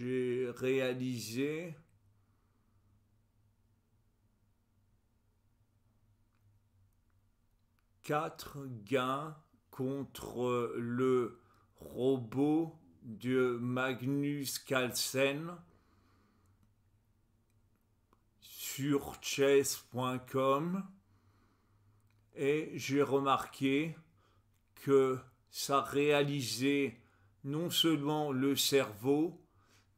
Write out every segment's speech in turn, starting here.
j'ai réalisé quatre gains contre le robot de Magnus Carlsen sur chess.com et j'ai remarqué que ça réalisait non seulement le cerveau,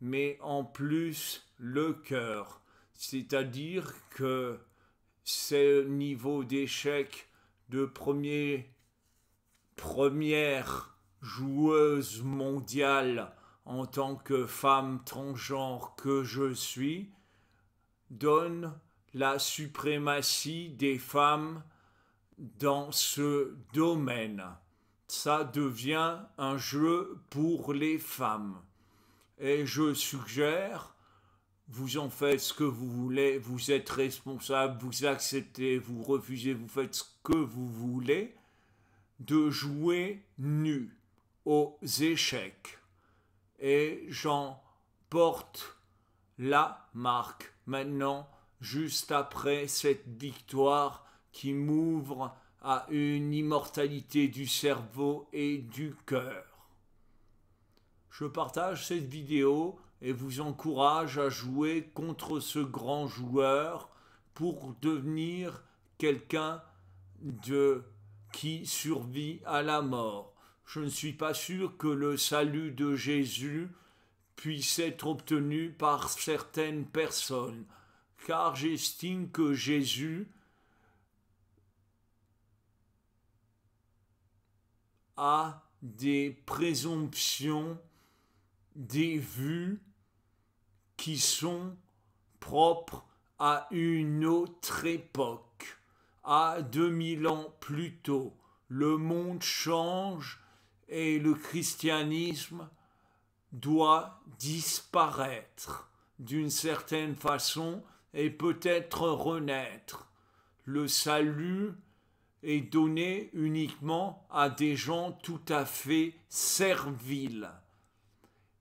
mais en plus le cœur. C'est-à-dire que ce niveau d'échec de premier, première joueuse mondiale en tant que femme transgenre que je suis, donne la suprématie des femmes dans ce domaine. Ça devient un jeu pour les femmes et je suggère, vous en faites ce que vous voulez, vous êtes responsable, vous acceptez, vous refusez, vous faites ce que vous voulez, de jouer nu aux échecs. Et j'en porte la marque maintenant, juste après cette victoire qui m'ouvre à une immortalité du cerveau et du cœur je partage cette vidéo et vous encourage à jouer contre ce grand joueur pour devenir quelqu'un de qui survit à la mort. Je ne suis pas sûr que le salut de Jésus puisse être obtenu par certaines personnes, car j'estime que Jésus a des présomptions des vues qui sont propres à une autre époque, à 2000 ans plus tôt. Le monde change et le christianisme doit disparaître d'une certaine façon et peut-être renaître. Le salut est donné uniquement à des gens tout à fait serviles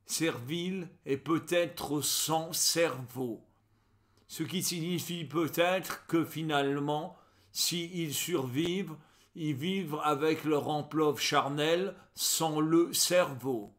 servile et peut-être sans cerveau. Ce qui signifie peut-être que finalement, s'ils survivent, ils vivent avec leur emploi charnel sans le cerveau.